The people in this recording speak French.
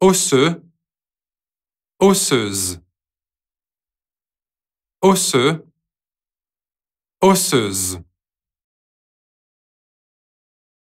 osseux, osseuse, osseux, osseuse.